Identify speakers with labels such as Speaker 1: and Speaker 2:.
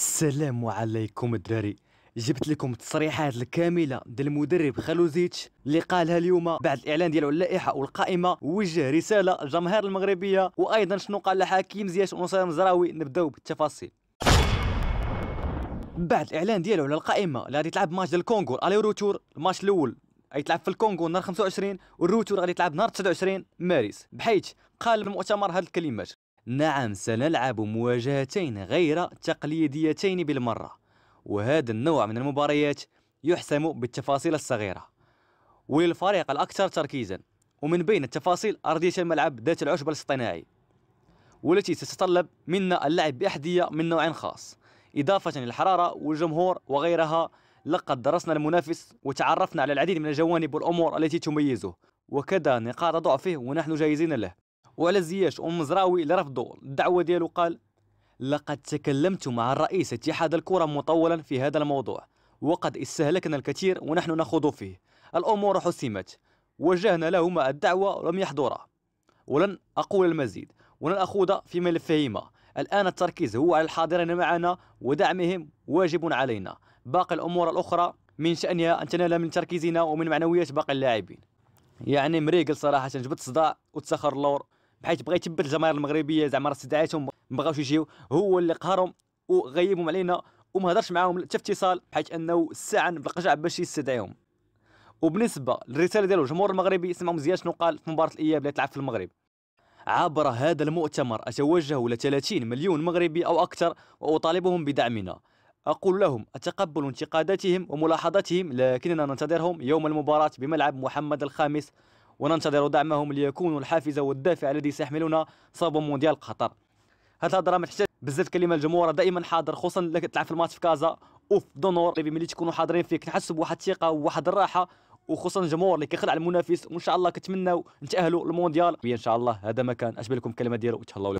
Speaker 1: السلام عليكم الدراري جبت لكم التصريحات الكامله ديال المدرب خلوزيتش اللي قالها اليوم بعد الاعلان ديالو اللائحه والقائمه وجه رساله للجماهير المغربيه وايضا شنو قال لحكيم زياش ونصير مزراوي نبداو بالتفاصيل بعد الاعلان ديالو على القائمه اللي غادي تلعب ماتش ديال الكونغو الي روتور الماتش الاول غادي تلعب في الكونغو نهار 25 والروتور غادي تلعب نهار 29 مارس بحيث قال المؤتمر هذه الكلمات نعم سنلعب مواجهتين غير تقليديتين بالمرة وهذا النوع من المباريات يحسم بالتفاصيل الصغيرة وللفريق الأكثر تركيزا ومن بين التفاصيل أرضية الملعب ذات العشب الاصطناعي والتي ستتطلب منا اللعب بأحذية من نوع خاص إضافة للحرارة والجمهور وغيرها لقد درسنا المنافس وتعرفنا على العديد من الجوانب والأمور التي تميزه وكذا نقاط ضعفه ونحن جاهزين له وعلى زياش ومزراوي اللي رفضوا الدعوه ديالو قال لقد تكلمت مع الرئيس اتحاد الكره مطولا في هذا الموضوع وقد استهلكنا الكثير ونحن نخوض فيه الامور حسمت وجهنا لهما الدعوه ولم يحضرا ولن اقول المزيد ولن اخوض في ملفهما الان التركيز هو على الحاضرين معنا ودعمهم واجب علينا باقي الامور الاخرى من شانها ان تنال من تركيزنا ومن معنويات باقي اللاعبين يعني مريقل صراحه جبت صداع وتسخر اللور بحيث بغى يتبت الجماهير المغربيه زعما راه استدعاتهم ما بغاوش يجيو هو اللي قهرهم وغيبهم علينا وما هضرش معاهم حتى اتصال بحيث انه الساعه بالقجع باش يستدعيهم وبالنسبه للرساله ديالو الجمهور المغربي سمعوا مزيان شنو قال في مباراه الاياب اللي تلعب في المغرب عبر هذا المؤتمر اتوجه الى 30 مليون مغربي او اكثر واطالبهم بدعمنا أقول لهم أتقبل انتقاداتهم وملاحظاتهم لكننا ننتظرهم يوم المباراة بملعب محمد الخامس وننتظر دعمهم ليكونوا الحافز والدافع الذي سيحملنا صوب مونديال قطر هاد الهضره ما تحتاج بزاف كلمه الجمهور دائما حاضر خصوصا اللي كتلعب في الماتش في كازا اوف دونور طيب، ملي تكونوا حاضرين فيك تحس بواحد الثقه وواحد الراحه وخصوصا الجمهور اللي كيخلع المنافس وان شاء الله كتمناو نتاهلوا للمونديال ان شاء الله هذا ما كان اشبه الكلمه ديالو تهلاو